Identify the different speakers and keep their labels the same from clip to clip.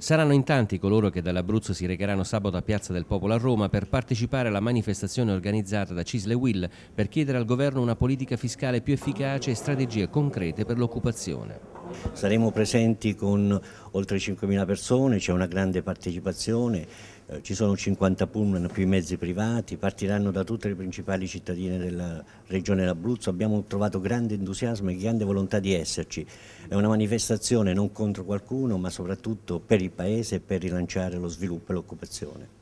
Speaker 1: Saranno in tanti coloro che dall'Abruzzo si recheranno sabato a Piazza del Popolo a Roma per partecipare alla manifestazione organizzata da Cisle Will per chiedere al governo una politica fiscale più efficace e strategie concrete per l'occupazione.
Speaker 2: Saremo presenti con oltre 5.000 persone, c'è una grande partecipazione, eh, ci sono 50 pullman più i mezzi privati, partiranno da tutte le principali cittadine della regione d'Abruzzo, abbiamo trovato grande entusiasmo e grande volontà di esserci. È una manifestazione non contro qualcuno ma soprattutto per il Paese e per rilanciare lo sviluppo e l'occupazione.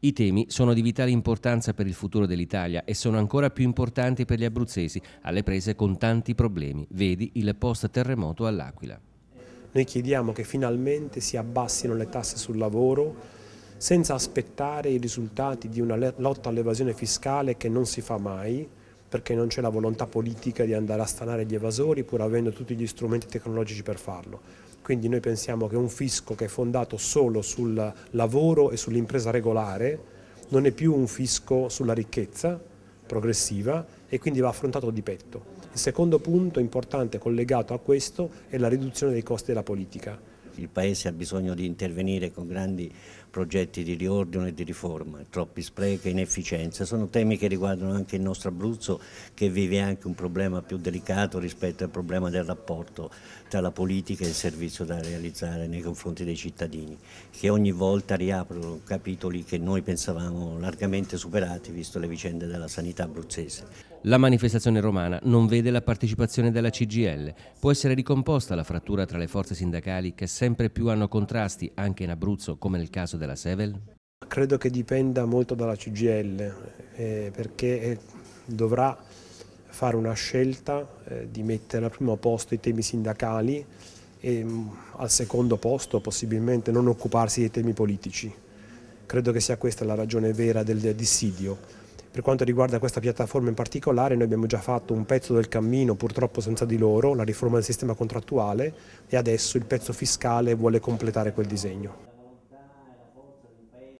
Speaker 1: I temi sono di vitale importanza per il futuro dell'Italia e sono ancora più importanti per gli abruzzesi, alle prese con tanti problemi, vedi il post terremoto all'Aquila.
Speaker 3: Noi chiediamo che finalmente si abbassino le tasse sul lavoro senza aspettare i risultati di una lotta all'evasione fiscale che non si fa mai, perché non c'è la volontà politica di andare a stanare gli evasori pur avendo tutti gli strumenti tecnologici per farlo. Quindi noi pensiamo che un fisco che è fondato solo sul lavoro e sull'impresa regolare non è più un fisco sulla ricchezza progressiva e quindi va affrontato di petto. Il secondo punto importante collegato a questo è la riduzione dei costi della politica
Speaker 2: il Paese ha bisogno di intervenire con grandi progetti di riordino e di riforma, troppi sprechi e inefficienze. Sono temi che riguardano anche il nostro Abruzzo che vive anche un problema più delicato rispetto al problema del rapporto tra la politica e il servizio da realizzare nei confronti dei cittadini, che ogni volta riaprono capitoli che noi pensavamo largamente superati visto le vicende della sanità abruzzese.
Speaker 1: La manifestazione romana non vede la partecipazione della CGL. Può essere ricomposta la frattura tra le forze sindacali che sempre più hanno contrasti, anche in Abruzzo, come nel caso della Sevel?
Speaker 3: Credo che dipenda molto dalla CGL, eh, perché eh, dovrà fare una scelta eh, di mettere al primo posto i temi sindacali e mh, mm, al secondo posto possibilmente non occuparsi dei temi politici. Credo che sia questa la ragione vera del dissidio. Per quanto riguarda questa piattaforma in particolare noi abbiamo già fatto un pezzo del cammino purtroppo senza di loro, la riforma del sistema contrattuale e adesso il pezzo fiscale vuole completare quel disegno.